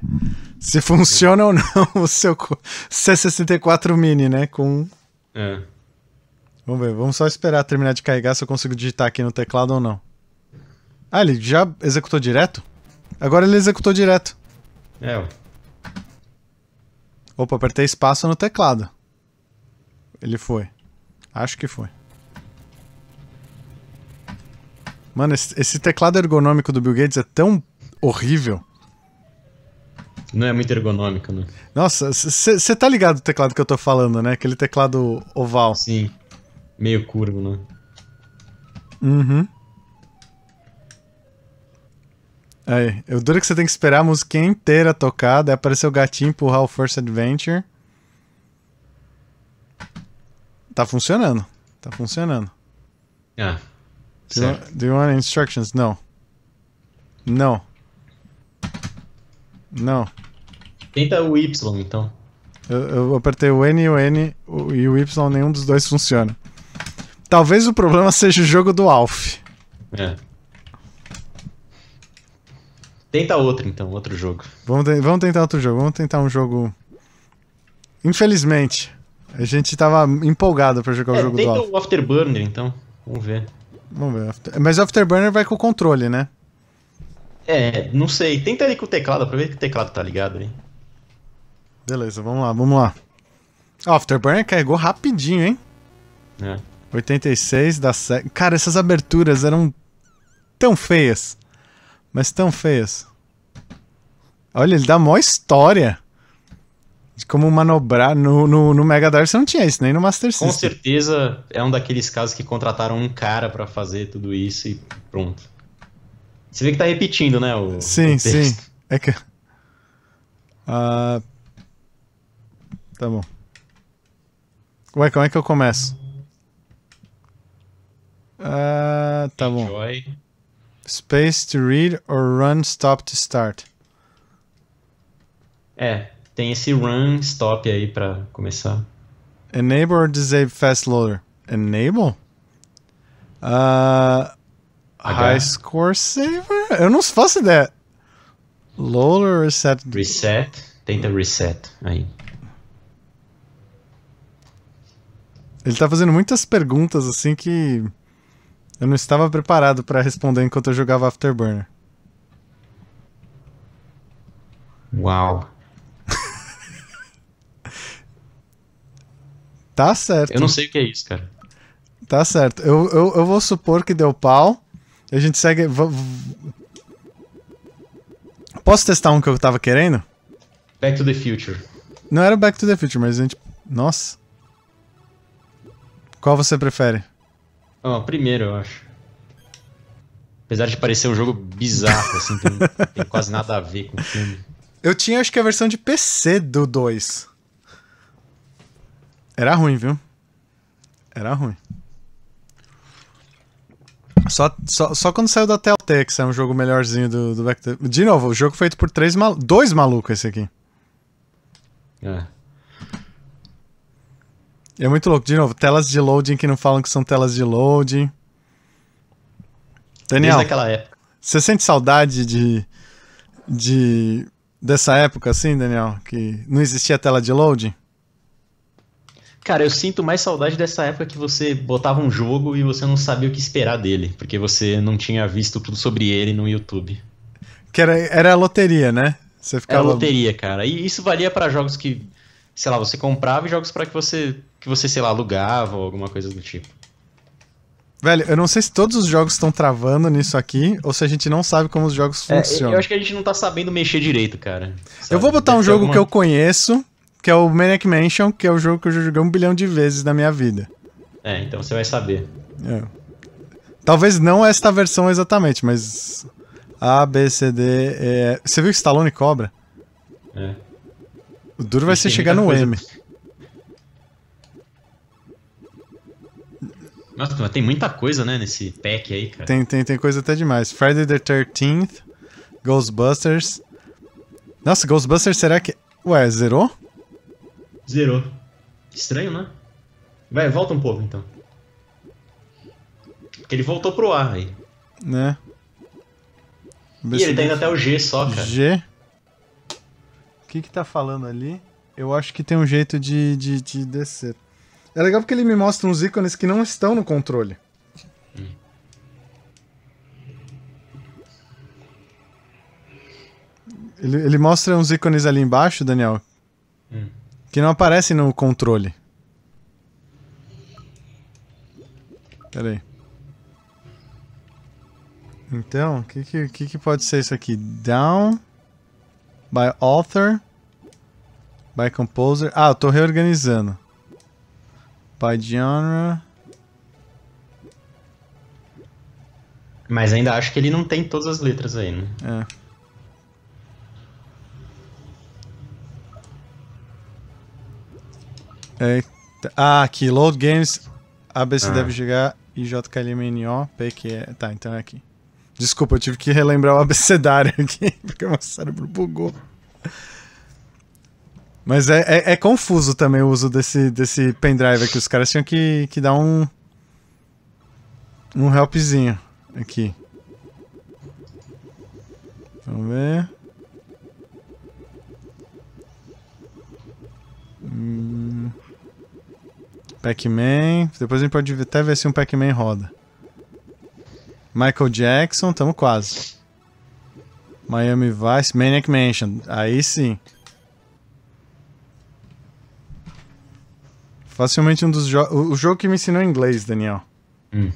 Se funciona ou não o seu C64 Mini, né? Com. É. Vamos ver, vamos só esperar terminar de carregar se eu consigo digitar aqui no teclado ou não. Ah, ele já executou direto? Agora ele executou direto. É. Opa, apertei espaço no teclado. Ele foi. Acho que foi. Mano, esse, esse teclado ergonômico do Bill Gates é tão horrível. Não é muito ergonômico, né? Nossa, você tá ligado do teclado que eu tô falando, né? Aquele teclado oval. Sim. Meio curvo, né? Uhum. Aí, o duro que você tem que esperar a música inteira tocada, aparecer o gatinho empurrar o Force Adventure. Tá funcionando. Tá funcionando. Ah. Do you, want, do you want instructions? Não. Não. Não. Tenta o Y então. Eu, eu apertei o N e o N o, e o Y, nenhum dos dois funciona. Talvez o problema seja o jogo do Alf. É. Tenta outro, então, outro jogo. Vamos, vamos tentar outro jogo. Vamos tentar um jogo. Infelizmente, a gente tava empolgado pra jogar é, o jogo tenta do Tenta o Afterburner, então. Vamos ver. Vamos ver. Mas o Afterburner vai com o controle, né? É, não sei. Tenta ali com o teclado, aproveita que o teclado tá ligado aí. Beleza, vamos lá, vamos lá. O Afterburner carregou rapidinho, hein? É. 86 da 7. Cara, essas aberturas eram tão feias mas tão feias. Olha, ele dá mó história de como manobrar. No, no, no Mega Drive você não tinha isso, nem no Master System. Com certeza é um daqueles casos que contrataram um cara para fazer tudo isso e pronto. Você vê que tá repetindo, né? O, sim, o sim. É que. Uh... Tá bom. Ué, como é que eu começo? Ah, tá Enjoy. bom. Space to read or run stop to start. É, tem esse run stop aí para começar. Enable or disable fast loader? Enable? Uh, high score saver? Eu não faço ideia. Loader reset? Reset. Tenta reset aí. Ele tá fazendo muitas perguntas assim que. Eu não estava preparado para responder enquanto eu jogava Afterburner. Uau. tá certo. Eu não sei o que é isso, cara. Tá certo. Eu, eu, eu vou supor que deu pau. A gente segue. Posso testar um que eu tava querendo? Back to the Future. Não era Back to the Future, mas a gente. Nossa. Qual você prefere? Não, primeiro, eu acho. Apesar de parecer um jogo bizarro, assim, tem, tem quase nada a ver com o filme. Eu tinha, acho que a versão de PC do 2. Era ruim, viu? Era ruim. Só, só, só quando saiu da Telltale, que saiu um jogo melhorzinho do, do Back to... De novo, o jogo feito por três mal... dois malucos esse aqui. É. É muito louco. De novo, telas de loading que não falam que são telas de loading. Daniel, Desde aquela época. você sente saudade de, de dessa época, assim, Daniel? Que não existia tela de loading? Cara, eu sinto mais saudade dessa época que você botava um jogo e você não sabia o que esperar dele, porque você não tinha visto tudo sobre ele no YouTube. Que era, era a loteria, né? Você ficava... Era a loteria, cara. E isso valia para jogos que, sei lá, você comprava e jogos para que você que você, sei lá, alugava ou alguma coisa do tipo. Velho, eu não sei se todos os jogos estão travando nisso aqui, ou se a gente não sabe como os jogos é, funcionam. Eu acho que a gente não tá sabendo mexer direito, cara. Sabe? Eu vou botar Deve um jogo alguma... que eu conheço, que é o Maniac Mansion, que é o jogo que eu já joguei um bilhão de vezes na minha vida. É, então você vai saber. É. Talvez não esta versão exatamente, mas. A, B, C, D. E... Você viu que Stallone cobra? É. O duro vai ser chegar no coisa... M. Nossa, mas tem muita coisa, né, nesse pack aí, cara. Tem, tem, tem coisa até demais. Friday the 13th, Ghostbusters. Nossa, Ghostbusters será que. Ué, zerou? Zerou. Estranho, né? Vai, volta um pouco então. Porque ele voltou pro ar aí. Né? e ele tá indo até o G só, cara. G? O que que tá falando ali? Eu acho que tem um jeito de, de, de descer. É legal porque ele me mostra uns ícones que não estão no controle. Ele, ele, mostra uns ícones ali embaixo, Daniel, hum. que não aparecem no controle. Pera aí. Então, o que, que, que pode ser isso aqui? Down by author by composer. Ah, eu tô reorganizando by genre. Mas ainda acho que ele não tem todas as letras aí, né? É. Eita. Ah, aqui, Load Games, ABC ah. deve chegar, e JKLMNO, P que Tá, então é aqui. Desculpa, eu tive que relembrar o abecedário aqui, porque meu cérebro bugou. Mas é, é, é, confuso também o uso desse, desse pendrive aqui. Os caras tinham que, que dar um. Um helpzinho aqui. Vamos ver. Hum. Pac-Man. Depois a gente pode até ver se um Pac-Man roda. Michael Jackson, tamo quase. Miami Vice, Maniac Mansion. Aí sim. Facilmente um dos jogos. O jogo que me ensinou inglês, Daniel. Hum.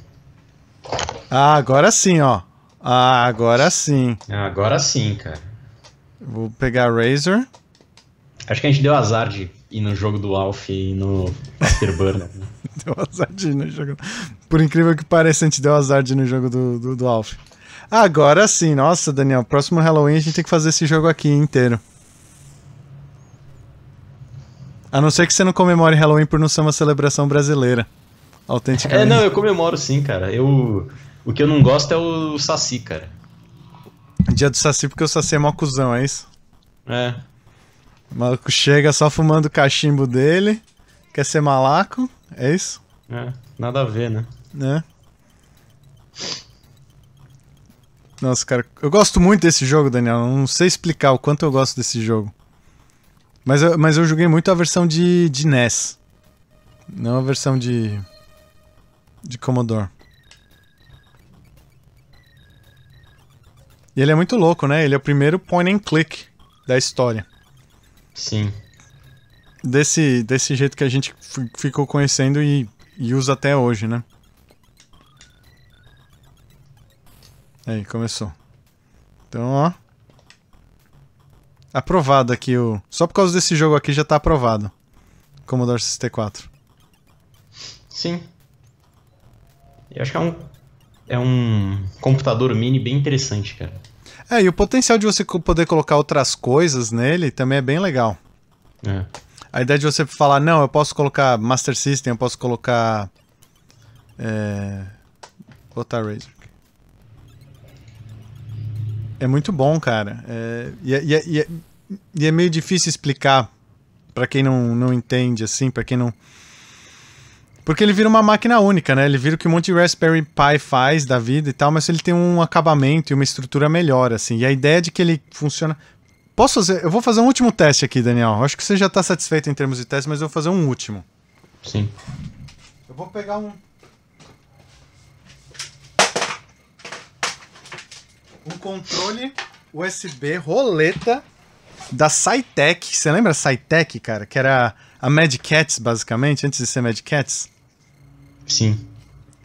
Ah, agora sim, ó. Ah, agora sim. Ah, agora sim, cara. Vou pegar Razer. Acho que a gente deu azar de ir no jogo do Alf e no Afterburner. Burn. Né? deu azar de ir no jogo. Por incrível que pareça, a gente deu azar de ir no jogo do, do, do Alf. Agora sim, nossa, Daniel. Próximo Halloween a gente tem que fazer esse jogo aqui inteiro. A não ser que você não comemore Halloween por não ser uma celebração brasileira. Autenticamente. É, não, eu comemoro sim, cara. Eu, o que eu não gosto é o Saci, cara. Dia do Saci, porque o Saci é mó cuzão, é isso? É. O maluco chega só fumando o cachimbo dele, quer ser malaco, é isso? É, nada a ver, né? Né? Nossa, cara, eu gosto muito desse jogo, Daniel. Não sei explicar o quanto eu gosto desse jogo. Mas eu, mas eu joguei muito a versão de, de NES. Não a versão de. de Commodore. E ele é muito louco, né? Ele é o primeiro point and click da história. Sim. Desse, desse jeito que a gente ficou conhecendo e, e usa até hoje, né? Aí, começou. Então, ó. Aprovado aqui o. Só por causa desse jogo aqui já tá aprovado. Commodore 64. Sim. Eu acho que é um. É um computador mini bem interessante, cara. É, e o potencial de você poder colocar outras coisas nele também é bem legal. É. A ideia de você falar, não, eu posso colocar Master System, eu posso colocar. É... Botar Razer. É muito bom, cara. É, e, é, e, é, e, é, é meio difícil explicar para quem não, não entende, assim, para quem não. Porque ele vira uma máquina única, né? Ele vira o que um monte de Raspberry Pi faz da vida e tal, mas ele tem um acabamento e uma estrutura melhor, assim. E a ideia de que ele funciona. Posso fazer? Eu vou fazer um último teste aqui, Daniel. Eu acho que você já está satisfeito em termos de teste, mas eu vou fazer um último. Sim. Eu vou pegar um. um controle USB roleta da SciTech. Você lembra a SciTech, cara? Que era a Mad Cats, basicamente, antes de ser Mad Cats? Sim.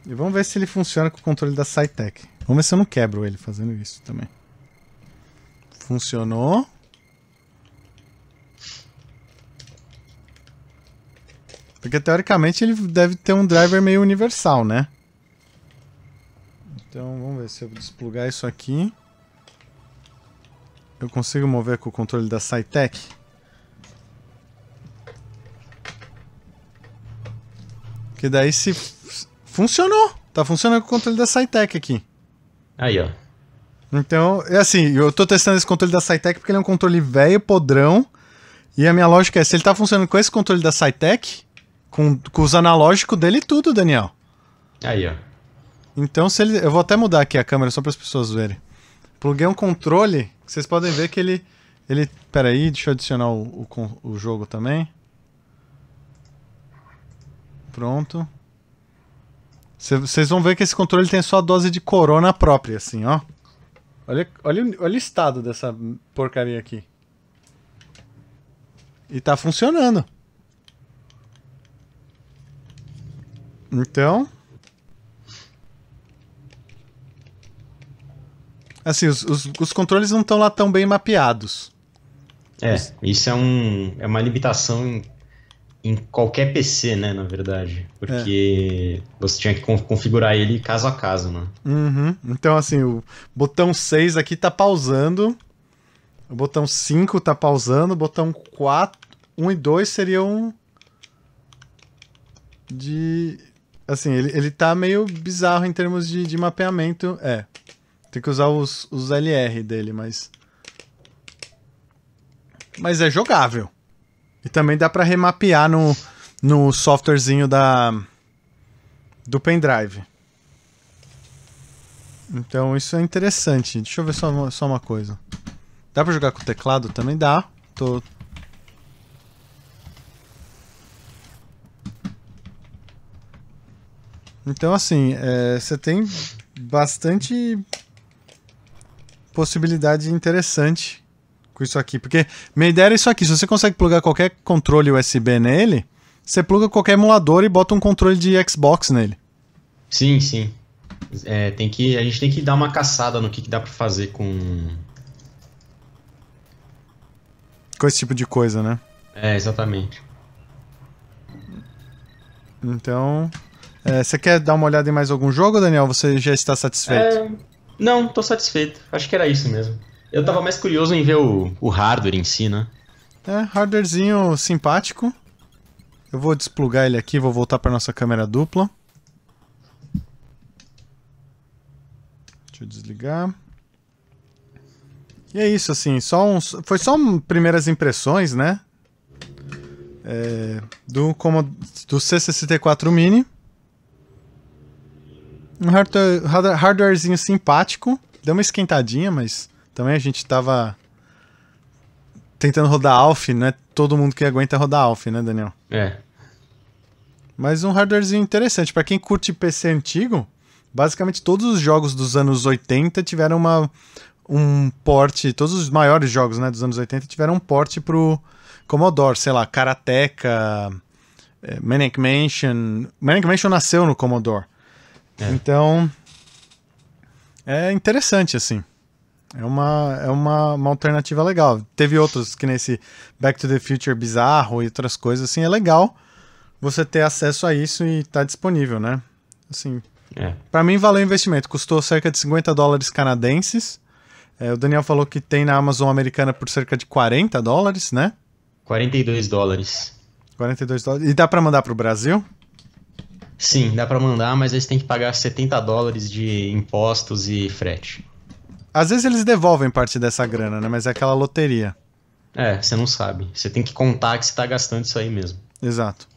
E vamos ver se ele funciona com o controle da SciTech. Vamos ver se eu não quebro ele fazendo isso também. Funcionou. Porque teoricamente ele deve ter um driver meio universal, né? Então vamos ver se eu desplugar isso aqui. Eu consigo mover com o controle da SciTech? Que daí se... Funcionou! Tá funcionando com o controle da SciTech aqui. Aí, ó. Então, é assim, eu tô testando esse controle da SciTech porque ele é um controle velho, podrão. E a minha lógica é, se ele tá funcionando com esse controle da SciTech, com, com os analógicos dele e tudo, Daniel. Aí, ó. Então, se ele, eu vou até mudar aqui a câmera só para as pessoas verem. Pluguei um controle, vocês podem ver que ele... ele Pera aí, deixa eu adicionar o, o, o jogo também. Pronto. Vocês vão ver que esse controle tem só a dose de corona própria, assim, ó. Olha, olha, olha o estado dessa porcaria aqui. E tá funcionando. Então, Assim, os, os, os controles não estão lá tão bem mapeados. É, isso é, um, é uma limitação em, em qualquer PC, né, na verdade. Porque é. você tinha que configurar ele caso a caso, né? Uhum. Então, assim, o botão 6 aqui tá pausando, o botão 5 tá pausando, o botão 4, 1 e 2 seriam de... Assim, ele, ele tá meio bizarro em termos de, de mapeamento, é. Tem que usar os, os LR dele, mas... Mas é jogável. E também dá para remapear no, no softwarezinho da do pendrive. Então isso é interessante. Deixa eu ver só uma, só uma coisa. Dá para jogar com o teclado? Também dá. Tô... Então assim, é, você é, tem bastante possibilidade interessante com isso aqui. Porque minha ideia era isso aqui. Se você consegue plugar qualquer controle USB nele, você pluga qualquer emulador e bota um controle de Xbox nele. Sim, sim. É, tem que, a gente tem que dar uma caçada no que, que dá para fazer com. Com esse tipo de coisa, né? É, exatamente. Então. É, você quer dar uma olhada em mais algum jogo, Daniel? Você já está satisfeito? É... Não, tô satisfeito. Acho que era isso mesmo. Eu tava mais curioso em ver o, o hardware em si, né? É, hardwarezinho simpático. Eu vou desplugar ele aqui, vou voltar para nossa câmera dupla. Deixa eu desligar. E é isso, assim, só uns, foi só um, primeiras impressões, né? É, do, como, do C64 Mini um hardware, hardwarezinho simpático. Deu uma esquentadinha, mas também a gente tava tentando rodar Alf, né todo mundo que aguenta rodar Alf, né, Daniel? É. Mas um hardwarezinho interessante. para quem curte PC antigo, basicamente todos os jogos dos anos 80 tiveram uma, um porte. Todos os maiores jogos né, dos anos 80 tiveram um porte pro Commodore, sei lá, Karateka, eh, Manic Mansion. Manic Mansion nasceu no Commodore. É. Então, é interessante, assim. É uma, é uma, uma alternativa legal. Teve outros, que nesse Back to the Future bizarro e outras coisas, assim, é legal você ter acesso a isso e tá disponível, né? Assim, é. para mim valeu o investimento. Custou cerca de 50 dólares canadenses. É, o Daniel falou que tem na Amazon americana por cerca de 40 dólares, né? 42 dólares. 42 dólares. E dá para mandar para o Brasil? Sim, dá para mandar, mas eles têm que pagar 70 dólares de impostos e frete. Às vezes eles devolvem parte dessa grana, né? Mas é aquela loteria. É, você não sabe. Você tem que contar que você tá gastando isso aí mesmo. Exato.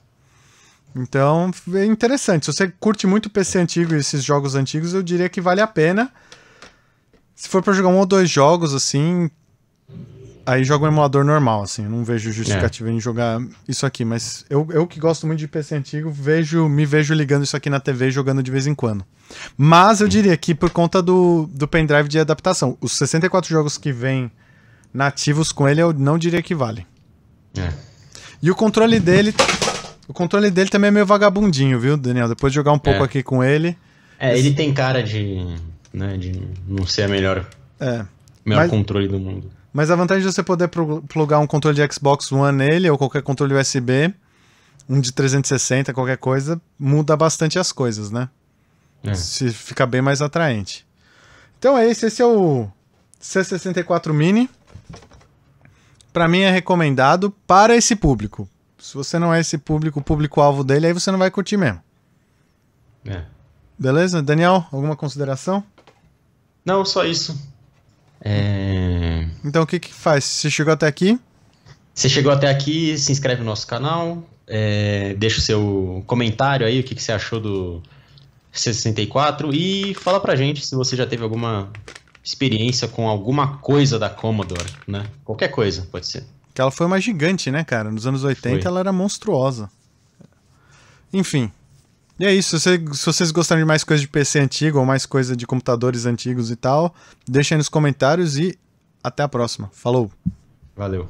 Então, é interessante. Se você curte muito PC antigo e esses jogos antigos, eu diria que vale a pena. Se for para jogar um ou dois jogos assim, Aí joga um emulador normal, assim. não vejo justificativa é. em jogar isso aqui. Mas eu, eu que gosto muito de PC antigo, vejo, me vejo ligando isso aqui na TV e jogando de vez em quando. Mas eu diria que por conta do, do pendrive de adaptação, os 64 jogos que vêm nativos com ele, eu não diria que vale. É. E o controle dele. O controle dele também é meio vagabundinho, viu, Daniel? Depois de jogar um pouco é. aqui com ele. É, ele tem cara de. Né, de não ser a melhor. É. Melhor mas... controle do mundo. Mas a vantagem de você poder plugar um controle de Xbox One nele ou qualquer controle USB, um de 360, qualquer coisa, muda bastante as coisas, né? É. Se fica bem mais atraente. Então é esse, esse é o C64 Mini. Para mim é recomendado para esse público. Se você não é esse público, o público-alvo dele, aí você não vai curtir mesmo. É. Beleza? Daniel, alguma consideração? Não, só isso. É... Então o que, que faz? Você chegou até aqui? Você chegou até aqui, se inscreve no nosso canal, é, deixa o seu comentário aí, o que, que você achou do 64 e fala pra gente se você já teve alguma experiência com alguma coisa da Commodore, né? Qualquer coisa, pode ser. Que ela foi uma gigante, né, cara? Nos anos 80 foi. ela era monstruosa. Enfim. E é isso. Se, vocês gostaram de mais coisa de PC antigo ou mais coisa de computadores antigos e tal, aí nos comentários e até a próxima. Falou. Valeu.